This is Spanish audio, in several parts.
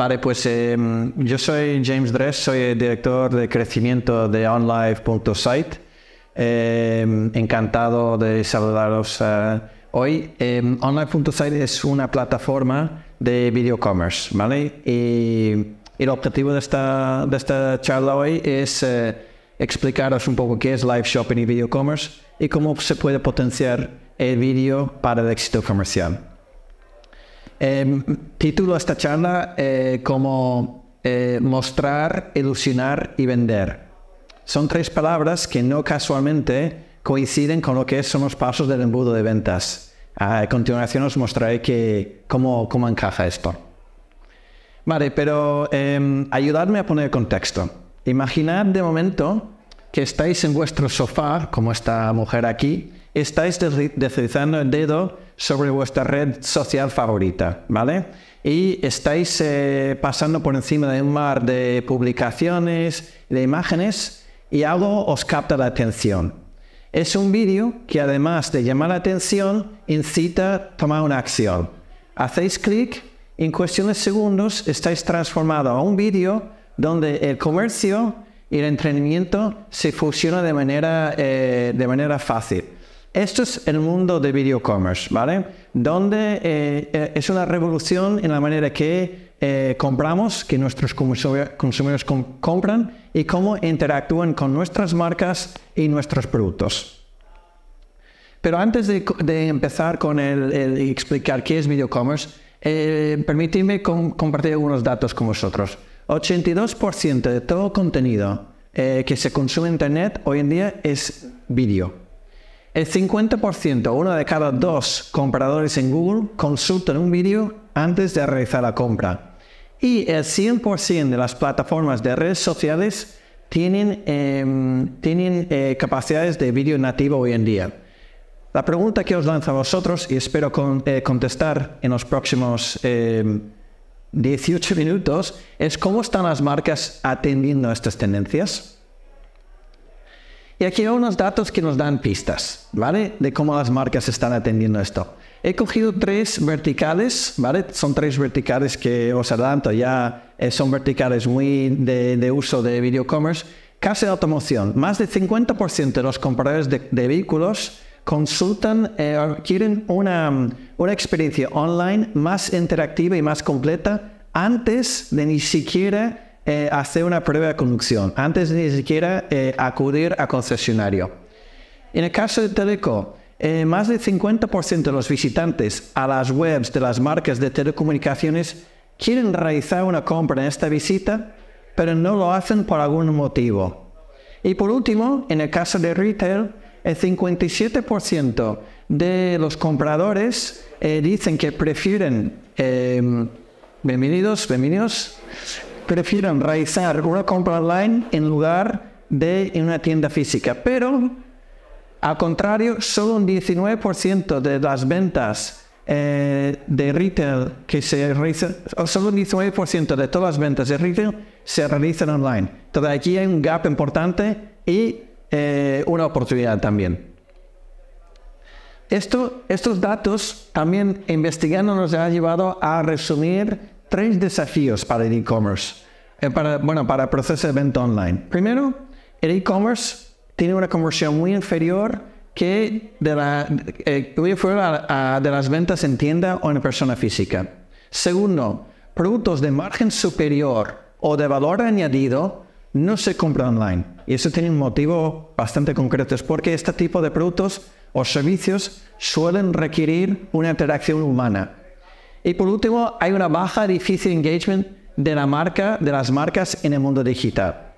Vale, pues eh, yo soy James Dress, soy el director de crecimiento de OnLive.site. Eh, encantado de saludaros eh, hoy. OnLive.site es una plataforma de video commerce, ¿vale? Y el objetivo de esta, de esta charla hoy es explicaros un poco qué es live shopping y video commerce y cómo se puede potenciar el vídeo para el éxito comercial. Eh, título esta charla eh, como eh, mostrar, ilusionar y vender. Son tres palabras que no casualmente coinciden con lo que son los pasos del embudo de ventas. A continuación os mostraré cómo, cómo encaja esto. Vale, pero em, ayudarme a poner contexto. Imaginad de momento que estáis en vuestro sofá, como esta mujer aquí, estáis deslizando el dedo sobre vuestra red social favorita, ¿vale? Y estáis eh, pasando por encima de un mar de publicaciones, de imágenes, y algo os capta la atención. Es un vídeo que además de llamar la atención, incita a tomar una acción. Hacéis clic, y en cuestión de segundos estáis transformado a un vídeo donde el comercio y el entrenamiento se fusionan de manera eh, fácil. Esto es el mundo de video commerce, ¿vale? Donde eh, eh, es una revolución en la manera que eh, compramos, que nuestros consumidores compran y cómo interactúan con nuestras marcas y nuestros productos. Pero antes de, empezar con el, explicar qué es video commerce, eh, compartir algunos datos con vosotros. 82% de todo contenido que se consume en Internet hoy en día es video. El 50%, uno de cada dos compradores en Google, consultan un vídeo antes de realizar la compra. Y el 100% de las plataformas de redes sociales tienen, em, eh, capacidades de vídeo nativo hoy en día. La pregunta que os lanzo a vosotros y espero eh, contestar en los próximos 18 em, minutos es cómo están las marcas atendiendo a estas tendencias. Y aquí hay unos datos que nos dan pistas, ¿vale? De cómo las marcas están atendiendo esto. He cogido tres verticales, ¿vale? Son tres verticales que os adelanto, ya eh, son verticales muy de, uso de video commerce. Casi de automoción, más del 50% de los compradores de, vehículos consultan, eh, quieren una, una experiencia online más interactiva y más completa antes de ni siquiera eh, hacer una prueba de conducción antes de ni siquiera eh, acudir a concesionario. En el caso de Teleco, eh, más del 50% de los visitantes a las webs de las marcas de telecomunicaciones quieren realizar una compra en esta visita, pero no lo hacen por algún motivo. Y por último, en el caso de retail, el 57% de los compradores dicen que prefieren, eh, bienvenidos, bienvenidos, prefieren realizar una compra online en lugar de en una tienda física. Pero, al contrario, solo un 19% de las ventas eh, de retail que se realizan, o solo un 19% de todas las ventas de retail se realizan online. Entonces aquí hay un gap importante y eh, una oportunidad también. estos datos también investigando nos ha llevado a resumir tres desafíos para el e-commerce, eh, para, bueno, para el proceso de venta online. Primero, el e-commerce tiene una conversión muy inferior que de, eh, de las ventas en tienda o en persona física. Segundo, productos de margen superior o de valor añadido no se compran online. Y eso tiene un motivo bastante concreto, es porque este tipo de productos o servicios suelen requerir una interacción humana y por último, hay una baja difícil engagement de, la marca, de las marcas en el mundo digital.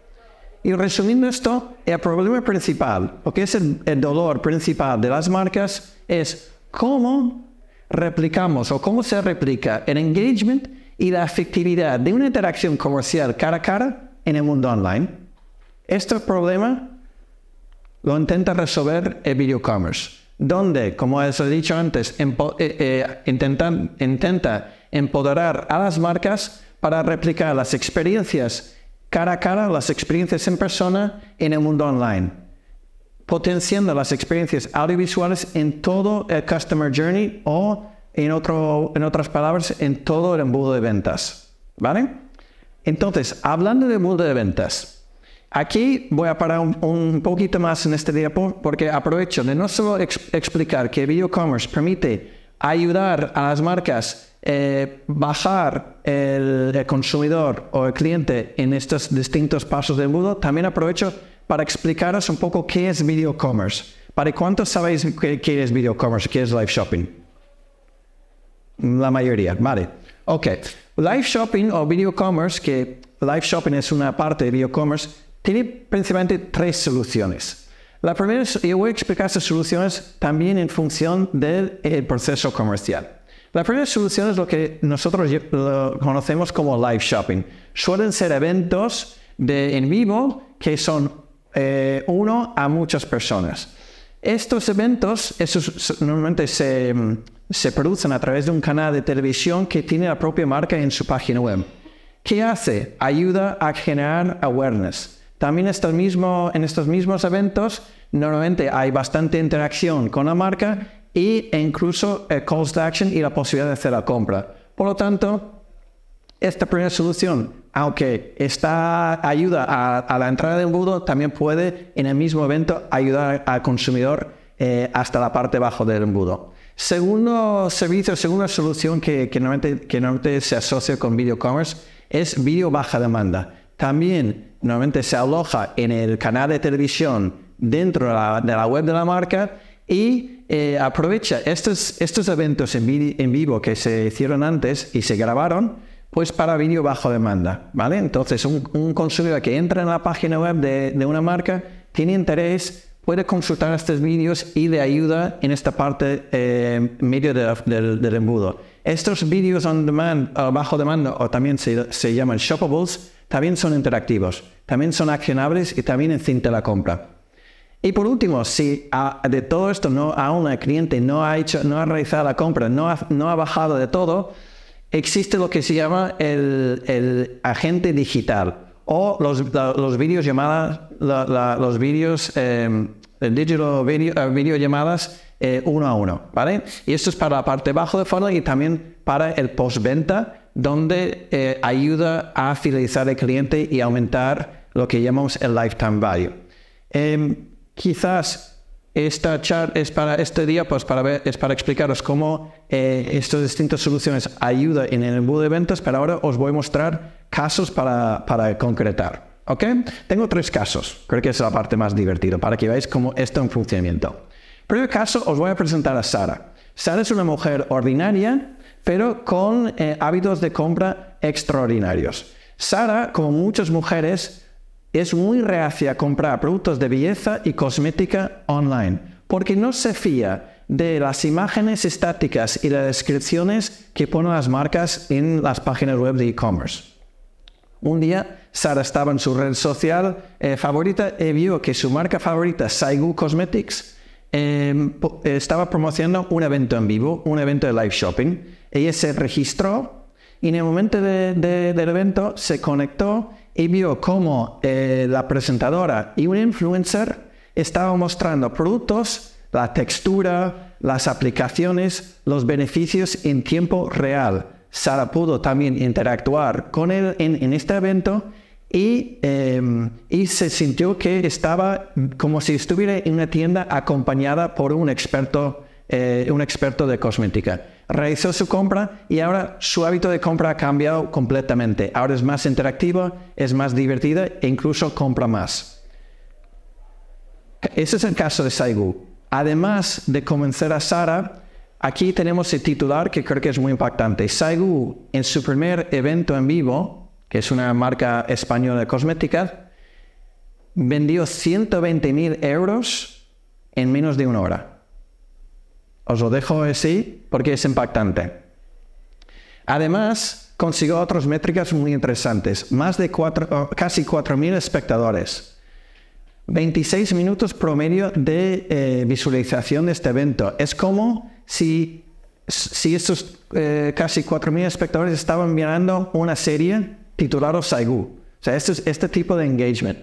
Y resumiendo esto, el problema principal, o que es el, el, dolor principal de las marcas, es cómo replicamos o cómo se replica el engagement y la efectividad de una interacción comercial cara a cara en el mundo online. Este problema lo intenta resolver el video commerce donde, como os he dicho antes, eh, eh, intenta empoderar a las marcas para replicar las experiencias cara a cara, las experiencias en persona en el mundo online, potenciando las experiencias audiovisuales en todo el Customer Journey o, en, otras palabras, en todo el embudo de ventas. ¿Vale? Entonces, hablando del mundo de ventas, Aquí voy a parar un, poquito más en este diapo porque aprovecho de no solo explicar que video commerce permite ayudar a las marcas eh, bajar el, consumidor o el cliente en estos distintos pasos del mundo, también aprovecho para explicaros un poco qué es video commerce. ¿Para cuántos sabéis qué, es video commerce, qué es live shopping? La mayoría, vale. Ok, live shopping o video commerce, que live shopping es una parte de video commerce, tiene principalmente tres soluciones. La primera es, yo voy a explicar esas soluciones también en función del eh, proceso comercial. La primera solución es lo que nosotros conocemos como live shopping. Suelen ser eventos de en vivo que son eh, uno a muchas personas. Estos eventos esos, normalmente se, se producen a través de un canal de televisión que tiene la propia marca en su página web. ¿Qué hace? Ayuda a generar awareness. También en estos mismos eventos normalmente hay bastante interacción con la marca e incluso el eh, call to action y la posibilidad de hacer la compra. Por lo tanto, esta primera solución, aunque esta ayuda a, la entrada del embudo, también puede en el mismo evento ayudar al consumidor eh, hasta la parte bajo del embudo. Segundo servicio, segunda solución que, normalmente, se asocia con video commerce es video baja demanda. También normalmente se aloja en el canal de televisión dentro de la, web de la marca y eh, aprovecha estos, eventos en, vivo que se hicieron antes y se grabaron, pues para vídeo bajo demanda, ¿vale? Entonces un, consumidor que entra en la página web de, una marca tiene interés puede consultar estos vídeos y de ayuda en esta parte eh, medio del embudo. Estos vídeos on demand, bajo demanda, o también se, se llaman shoppables, también son interactivos, también son accionables y también encinta la compra. Y por último, si de todo esto no, aún el cliente no ha, hecho, no ha realizado la compra, no ha, bajado de todo, existe lo que se llama el, agente digital o los, los vídeos llamadas, los vídeos, eh, digital video, eh, llamadas eh, uno a uno, ¿vale? Y esto es para la parte bajo de funnel y también para el postventa donde eh, ayuda a fidelizar al cliente y aumentar lo que llamamos el lifetime value. Em, quizás esta charla es para este día, pues para ver, es para explicaros cómo eh, estas distintas soluciones ayudan en el embudo de ventas, pero ahora os voy a mostrar casos para, concretar. ¿Ok? Tengo tres casos, creo que es la parte más divertida, para que veáis cómo está en funcionamiento. Primer caso, os voy a presentar a Sara. Sara es una mujer ordinaria pero con eh, hábitos de compra extraordinarios. Sara, como muchas mujeres, es muy reacia a comprar productos de belleza y cosmética online, porque no se fía de las imágenes estáticas y las descripciones que ponen las marcas en las páginas web de e-commerce. Un día, Sara estaba en su red social eh, favorita y vio que su marca favorita, Saigu Cosmetics, em, estaba promocionando un evento en vivo, un evento de live shopping. Ella se registró y en el momento del evento se conectó y vio cómo eh, la presentadora y un influencer estaban mostrando productos, la textura, las aplicaciones, los beneficios en tiempo real. Sara pudo también interactuar con él en, este evento em, y, se sintió que estaba como si estuviera en una tienda acompañada por un experto, eh, un experto de cosmética realizó su compra y ahora su hábito de compra ha cambiado completamente. Ahora es más interactiva, es más divertida e incluso compra más. Ese es el caso de Saigu. Además de convencer a Sara, aquí tenemos el titular que creo que es muy impactante. Saigu, en su primer evento en vivo, que es una marca española de cosméticas, vendió 120.000 euros en menos de una hora. Os lo dejo así eh, porque es impactante. Además, consiguió otras métricas muy interesantes. Más de oh, casi 4.000 espectadores. 26 minutos promedio de eh, visualización de este evento. Es como si, si estos eh, casi 4.000 espectadores estaban mirando una serie titulada Saigu. O sea, este tipo de engagement.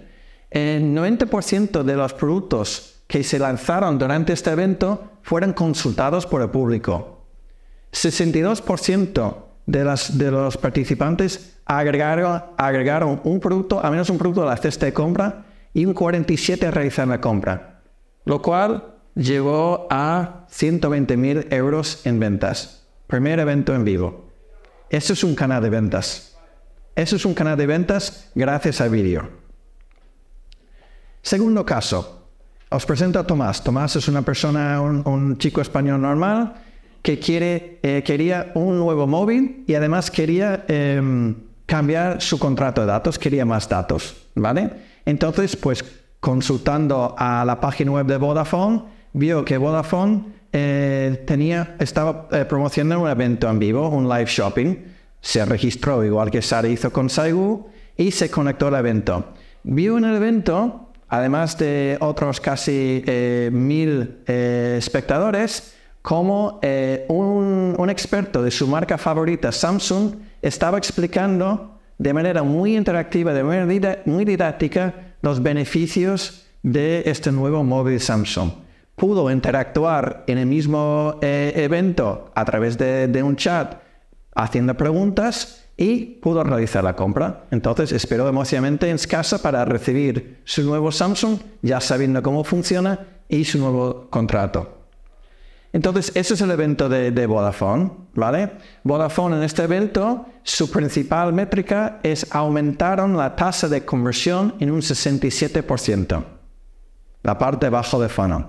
El 90% de los productos que se lanzaron durante este evento fueron consultados por el público. 62% de, los participantes agregaron, un producto, al menos un producto a la cesta de compra y un 47% realizaron la compra, lo cual llevó a 120.000 euros en ventas. Primer evento en vivo. Eso es un canal de ventas. Eso es un canal de ventas gracias a vídeo. Segundo caso, os presento a Tomás. Tomás es una persona, un, chico español normal que quiere, eh, quería un nuevo móvil y además quería em, cambiar su contrato de datos, quería más datos, ¿vale? Entonces, pues consultando a la página web de Vodafone, vio que Vodafone eh, tenía, estaba eh, promocionando un evento en vivo, un live shopping. Se registró igual que Sara hizo con Saigu y se conectó al evento. Vio en el evento además de otros casi eh, mil eh, espectadores, como eh, un, experto de su marca favorita, Samsung, estaba explicando de manera muy interactiva, de manera muy didáctica, los beneficios de este nuevo móvil Samsung. Pudo interactuar en el mismo evento a través de un chat haciendo preguntas y pudo realizar la compra. Entonces esperó emocionalmente en casa para recibir su nuevo Samsung, ya sabiendo cómo funciona, y su nuevo contrato. Entonces, ese es el evento de, Vodafone, ¿vale? Vodafone en este evento, su principal métrica es aumentaron la tasa de conversión en un 67%, la parte bajo de funnel.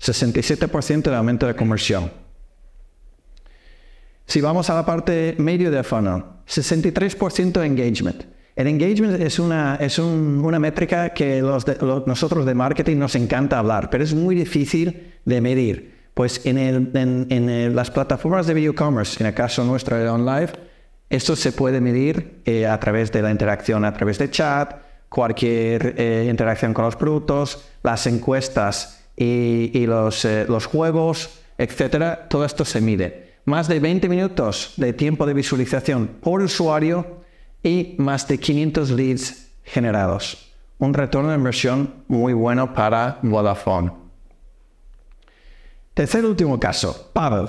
67% de aumento de conversión. Si vamos a la parte medio del funnel, 63% engagement. El engagement es una, es una métrica que nosotros de marketing nos encanta hablar, pero es muy difícil de medir. Pues en, las plataformas de video commerce, en el caso nuestro de OnLive, esto se puede medir eh, a través de la interacción, a través de chat, cualquier eh, interacción con los productos, las encuestas y, los, eh, los juegos, etcétera. Todo esto se mide más de 20 minutos de tiempo de visualización por usuario y más de 500 leads generados. Un retorno de inversión muy bueno para Vodafone. Tercer último caso, Pavel.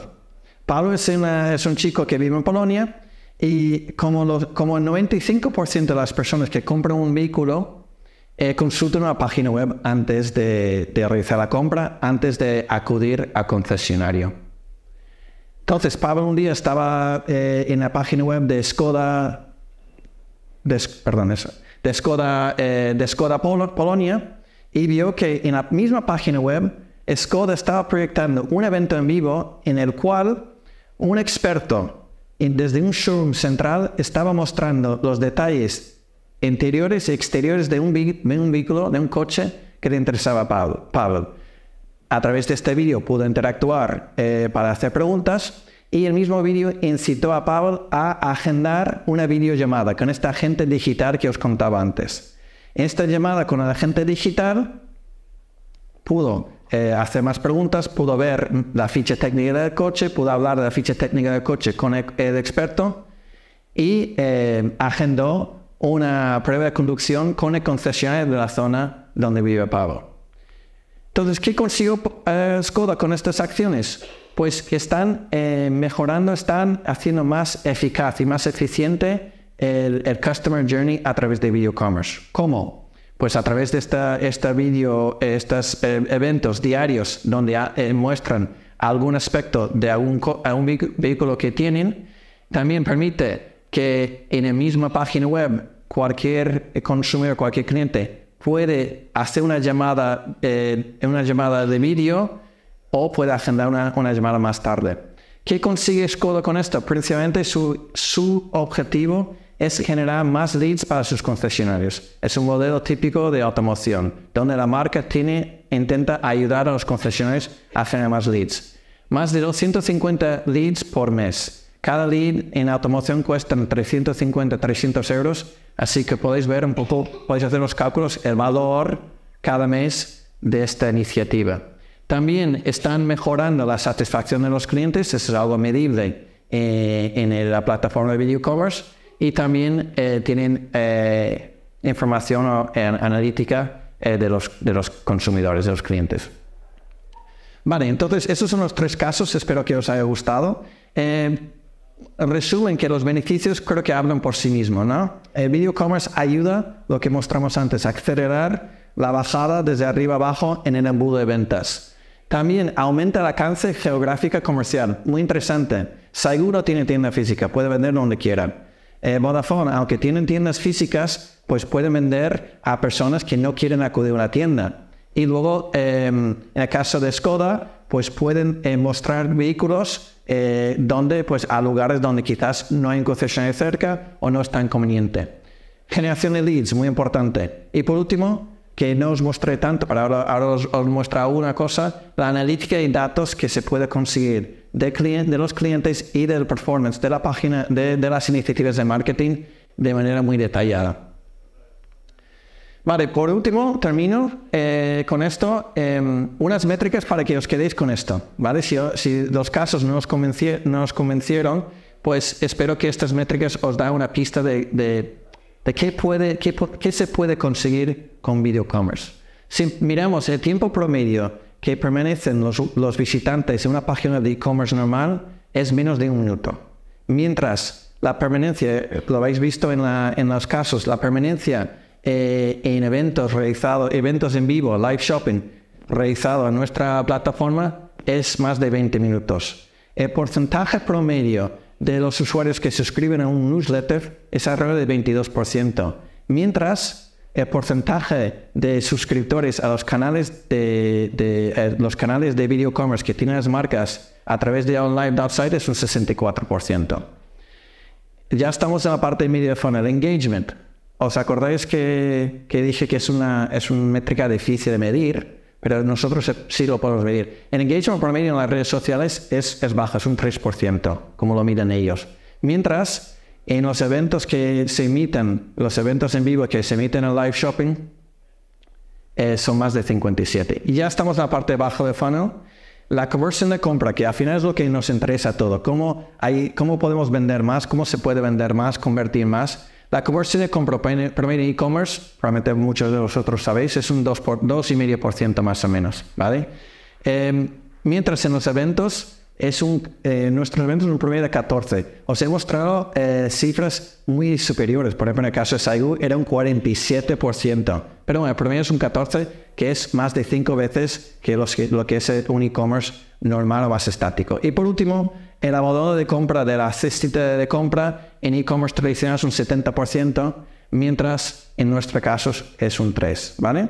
Pablo es, un chico que vive en Polonia y como, el 95% de las personas que compran un vehículo eh, consultan una página web antes de, de realizar la compra, antes de acudir a concesionario. Entonces, Pablo un día estaba eh, en la página web de Skoda, de, perdón, de eh, Polonia y vio que en la misma página web Skoda estaba proyectando un evento en vivo en el cual un experto desde un showroom central estaba mostrando los detalles interiores y exteriores de un, vehículo, de un coche que le interesaba a Pablo. Pablo. A través de este vídeo pudo interactuar eh, para hacer preguntas y el mismo vídeo incitó a Pablo a agendar una videollamada con este agente digital que os contaba antes. Esta llamada con el agente digital pudo eh, hacer más preguntas, pudo ver la ficha técnica del coche, pudo hablar de la ficha técnica del coche con el, experto y eh, agendó una prueba de conducción con el concesionario de la zona donde vive Pablo. Entonces, ¿qué consiguió eh, Skoda con estas acciones? Pues que están eh, mejorando, están haciendo más eficaz y más eficiente el, Customer Journey a través de Video Commerce. ¿Cómo? Pues a través de esta, esta video, estos eh, eventos diarios donde ah, muestran algún aspecto de algún, vehículo que tienen, también permite que en la misma página web cualquier consumidor, cualquier cliente puede hacer una llamada, eh, una llamada de vídeo o puede agendar una, llamada más tarde. ¿Qué consigue Skoda con esto? Principalmente su, objetivo es generar más leads para sus concesionarios. Es un modelo típico de automoción, donde la marca intenta ayudar a los concesionarios a generar más leads. Más de 250 leads por mes. Cada lead en automoción cuesta 350, 300 euros, así que podéis ver un poco, podéis hacer los cálculos, el valor cada mes de esta iniciativa. También están mejorando la satisfacción de los clientes, eso es algo medible eh, en la plataforma de video commerce, y también eh, tienen eh, información analítica de los, de los consumidores, de los clientes. Vale, entonces esos son los tres casos, espero que os haya gustado resumen que los beneficios creo que hablan por sí mismos, ¿no? El video commerce ayuda, lo que mostramos antes, a acelerar la bajada desde arriba abajo en el embudo de ventas. También aumenta el alcance geográfico comercial. Muy interesante. Seguro tiene tienda física, puede vender donde quiera. Eh, Vodafone, aunque tienen tiendas físicas, pues pueden vender a personas que no quieren acudir a una tienda. Y luego, em, en el caso de Skoda, pues pueden eh, mostrar vehículos eh, donde, pues, a lugares donde quizás no hay un cerca o no es tan conveniente. Generación de leads, muy importante. Y por último, que no os mostré tanto, para ahora, os, muestra una cosa, la analítica y datos que se puede conseguir de, de los clientes y del performance de la página, de, de las iniciativas de marketing de manera muy detallada. Vale, por último, termino eh, con esto, em, unas métricas para que os quedéis con esto, ¿vale? Si, los casos no os, convencieron, pues espero que estas métricas os da una pista de, qué, se puede conseguir con video commerce. Si miramos el tiempo promedio que permanecen los, visitantes en una página de e-commerce normal, es menos de un minuto. Mientras la permanencia, lo habéis visto en, en los casos, la permanencia eh, en eventos realizados, eventos en vivo, live shopping realizado en nuestra plataforma es más de 20 minutos. El porcentaje promedio de los usuarios que se suscriben a un newsletter es alrededor del 22%, mientras el porcentaje de suscriptores a los canales de, eh, los canales de video commerce que tienen las marcas a través de online es un 64%. Ya estamos en la parte media de funnel engagement. ¿Os acordáis que, que dije que es una, es una métrica difícil de medir? pero nosotros sí lo podemos medir. El engagement promedio en las redes sociales es, es bajo, es un 3%, como lo miden ellos. Mientras, en los eventos que se emiten, los eventos en vivo que se emiten en live shopping, eh, son más de 57. Y ya estamos en la parte baja de funnel. La conversión de compra, que al final es lo que nos interesa todo. Cómo, hay, cómo podemos vender más, cómo se puede vender más, convertir más. La conversión con promedio e-commerce, probablemente muchos de vosotros sabéis, es un 2,5% más o menos, ¿vale? Em, mientras en los eventos, es un, eh, nuestros eventos un promedio de 14. Os he mostrado eh, cifras muy superiores. Por ejemplo, en el caso de Saigu era un 47%, pero bueno, el promedio es un 14%, que es más de 5 veces que, los que lo que es un e-commerce normal o más estático. Y por último, el abandono de compra de la cesta de compra en e-commerce tradicional es un 70%, mientras en nuestro caso es un 3%, ¿vale? O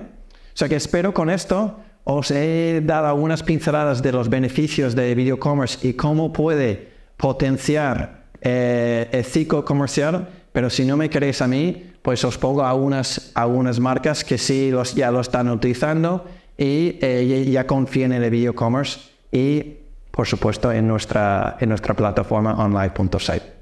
sea que espero con esto os he dado algunas pinceladas de los beneficios de video commerce y cómo puede potenciar eh, el ciclo comercial, pero si no me queréis a mí, pues os pongo algunas, algunas marcas que sí los, ya lo están utilizando y eh, ya confíen en el video commerce y por supuesto en nuestra, en nuestra plataforma online.site.